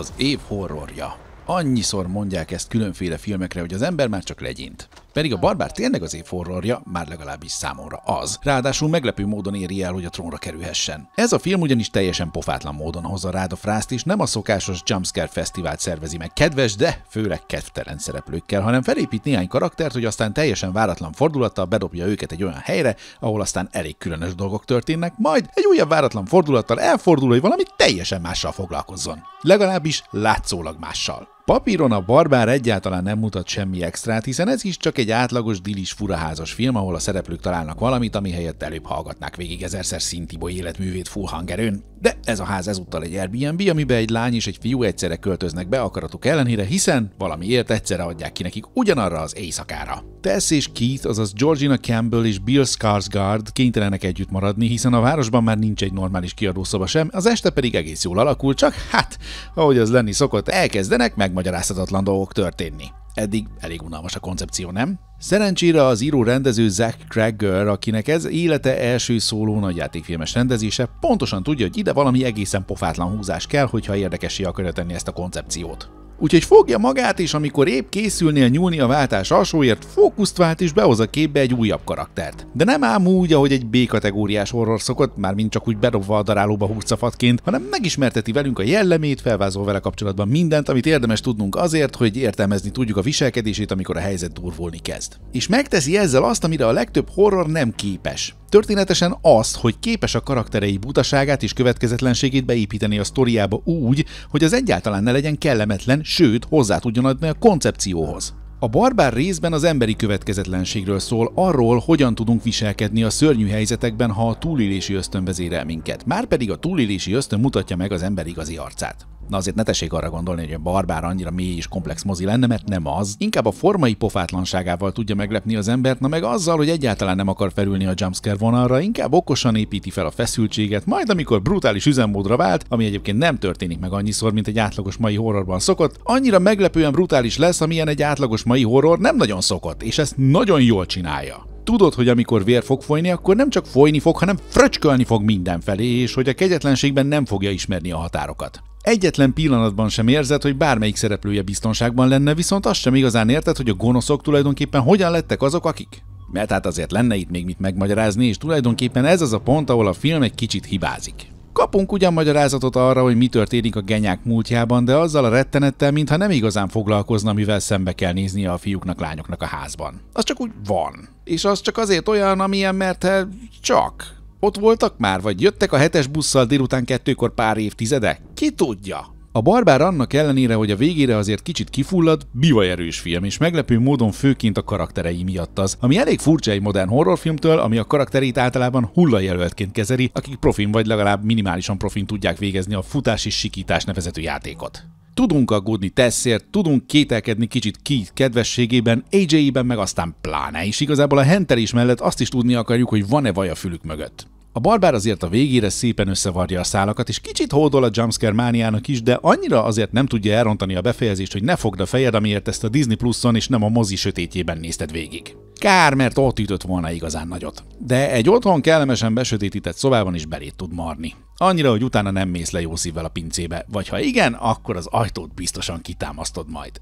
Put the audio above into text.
az év horrorja. Annyiszor mondják ezt különféle filmekre, hogy az ember már csak legyint. Pedig a barbár tényleg az év horrorja, már legalábbis számomra az. Ráadásul meglepő módon éri el, hogy a trónra kerülhessen. Ez a film ugyanis teljesen pofátlan módon hozza rád a frászt, és nem a szokásos Jumpscare Fesztivált szervezi meg kedves, de főleg kedvtelen szereplőkkel, hanem felépít néhány karaktert, hogy aztán teljesen váratlan fordulattal bedobja őket egy olyan helyre, ahol aztán elég különös dolgok történnek, majd egy újabb váratlan fordulattal elfordul, hogy valami teljesen mással foglalkozzon. Legalábbis látszólag mással. Papíron a barbár egyáltalán nem mutat semmi extrát, hiszen ez is csak egy átlagos dilis furaházas film, ahol a szereplők találnak valamit, ami helyett előbb hallgatnák végig ezerszer Szintiboly életművét full hangerőn. De ez a ház ezúttal egy Airbnb, amiben egy lány és egy fiú egyszerre költöznek be akaratuk ellenére, hiszen valamiért egyszerre adják ki nekik ugyanarra az éjszakára. Tess és Keith, azaz Georgina Campbell és Bill Skarsgård kénytelenek együtt maradni, hiszen a városban már nincs egy normális kiadószoba sem, az este pedig egész jól alakul, csak hát, ahogy az lenni szokott, elkezdenek meg megmagyarázhatatlan dolgok történni. Eddig elég unalmas a koncepció, nem? Szerencsére az író-rendező Zack Cragger, akinek ez élete első szóló nagyjátékfilmes rendezése, pontosan tudja, hogy ide valami egészen pofátlan húzás kell, hogyha érdekesé akarja tenni ezt a koncepciót. Úgyhogy fogja magát, és amikor épp készülnél nyúlni a váltás alsóért, fókuszt vált és behoz a képbe egy újabb karaktert. De nem ám úgy, ahogy egy B-kategóriás horror szokott, már mint csak úgy bedobva a darálóba húzcafatként, hanem megismerteti velünk a jellemét, felvázol vele kapcsolatban mindent, amit érdemes tudnunk azért, hogy értelmezni tudjuk a viselkedését, amikor a helyzet durvulni kezd. És megteszi ezzel azt, amire a legtöbb horror nem képes. Történetesen azt, hogy képes a karakterei butaságát és következetlenségét beépíteni a sztoriába úgy, hogy az egyáltalán ne legyen kellemetlen, sőt, hozzá tudjon adni a koncepcióhoz. A barbár részben az emberi következetlenségről szól, arról, hogyan tudunk viselkedni a szörnyű helyzetekben, ha a túlélési ösztön vezérel minket. Márpedig a túlélési ösztön mutatja meg az ember igazi arcát. Na azért ne tessék arra gondolni, hogy a barbár annyira mély és komplex mozi lenne, mert nem az. Inkább a formai pofátlanságával tudja meglepni az embert, na meg azzal, hogy egyáltalán nem akar felülni a jumpscare vonalra, inkább okosan építi fel a feszültséget, majd amikor brutális üzemmódra vált, ami egyébként nem történik meg annyiszor, mint egy átlagos mai horrorban szokott, annyira meglepően brutális lesz, amilyen egy átlagos mai horror nem nagyon szokott, és ezt nagyon jól csinálja tudod, hogy amikor vér fog folyni, akkor nem csak folyni fog, hanem fröcskölni fog mindenfelé, és hogy a kegyetlenségben nem fogja ismerni a határokat. Egyetlen pillanatban sem érzed, hogy bármelyik szereplője biztonságban lenne, viszont azt sem igazán érted, hogy a gonoszok tulajdonképpen hogyan lettek azok, akik. Mert hát azért lenne itt még mit megmagyarázni, és tulajdonképpen ez az a pont, ahol a film egy kicsit hibázik. Kapunk ugyan magyarázatot arra, hogy mi történik a genyák múltjában, de azzal a rettenettel, mintha nem igazán foglalkozna, mivel szembe kell néznie a fiúknak, lányoknak a házban. Az csak úgy van. És az csak azért olyan, amilyen, mert hát, csak. Ott voltak már, vagy jöttek a hetes busszal délután kettőkor pár évtizede? Ki tudja? A barbár annak ellenére, hogy a végére azért kicsit kifullad, bivaj erős film, és meglepő módon főként a karakterei miatt az, ami elég furcsa egy modern horrorfilmtől, ami a karakterét általában hullajelöltként kezeli, akik profin vagy legalább minimálisan profin tudják végezni a futás és sikítás nevezetű játékot tudunk aggódni Tesszért, tudunk kételkedni kicsit ki kedvességében, AJ-ben, meg aztán pláne is. Igazából a is mellett azt is tudni akarjuk, hogy van-e vaj a fülük mögött. A barbár azért a végére szépen összevarja a szálakat, és kicsit hódol a jumpscare mániának is, de annyira azért nem tudja elrontani a befejezést, hogy ne fogd a fejed, amiért ezt a Disney Plus-on és nem a mozi sötétjében nézted végig. Kár, mert ott ütött volna igazán nagyot. De egy otthon kellemesen besötétített szobában is belét tud marni. Annyira, hogy utána nem mész le jó szívvel a pincébe, vagy ha igen, akkor az ajtót biztosan kitámasztod majd.